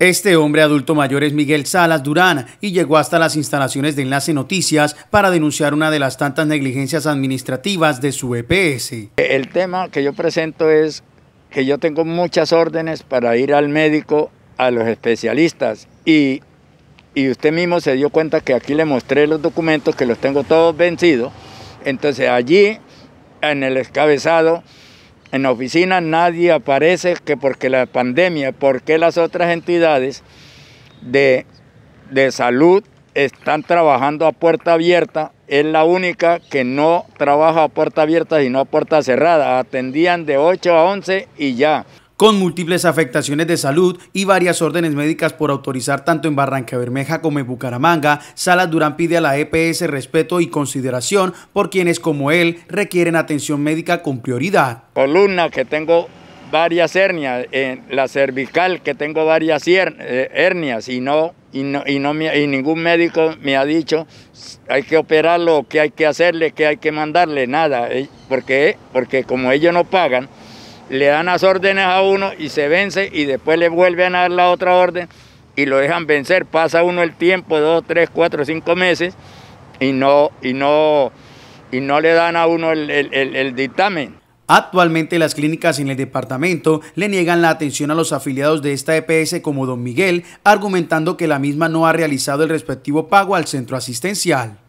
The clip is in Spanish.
Este hombre adulto mayor es Miguel Salas Durán y llegó hasta las instalaciones de Enlace Noticias para denunciar una de las tantas negligencias administrativas de su EPS. El tema que yo presento es que yo tengo muchas órdenes para ir al médico, a los especialistas y, y usted mismo se dio cuenta que aquí le mostré los documentos que los tengo todos vencidos. Entonces allí en el escabezado en la oficina nadie aparece que porque la pandemia, porque las otras entidades de, de salud están trabajando a puerta abierta, es la única que no trabaja a puerta abierta, sino a puerta cerrada. Atendían de 8 a 11 y ya con múltiples afectaciones de salud y varias órdenes médicas por autorizar tanto en Barranca Bermeja como en Bucaramanga, Salas Durán pide a la EPS respeto y consideración por quienes como él requieren atención médica con prioridad. Columna que tengo varias hernias, en eh, la cervical que tengo varias eh, hernias y no y no, y no y ningún médico me ha dicho hay que operarlo, que hay que hacerle, que hay que mandarle, nada, eh, porque porque como ellos no pagan le dan las órdenes a uno y se vence y después le vuelven a dar la otra orden y lo dejan vencer. Pasa uno el tiempo, dos, tres, cuatro, cinco meses y no, y no, y no le dan a uno el, el dictamen. Actualmente las clínicas en el departamento le niegan la atención a los afiliados de esta EPS como Don Miguel, argumentando que la misma no ha realizado el respectivo pago al centro asistencial.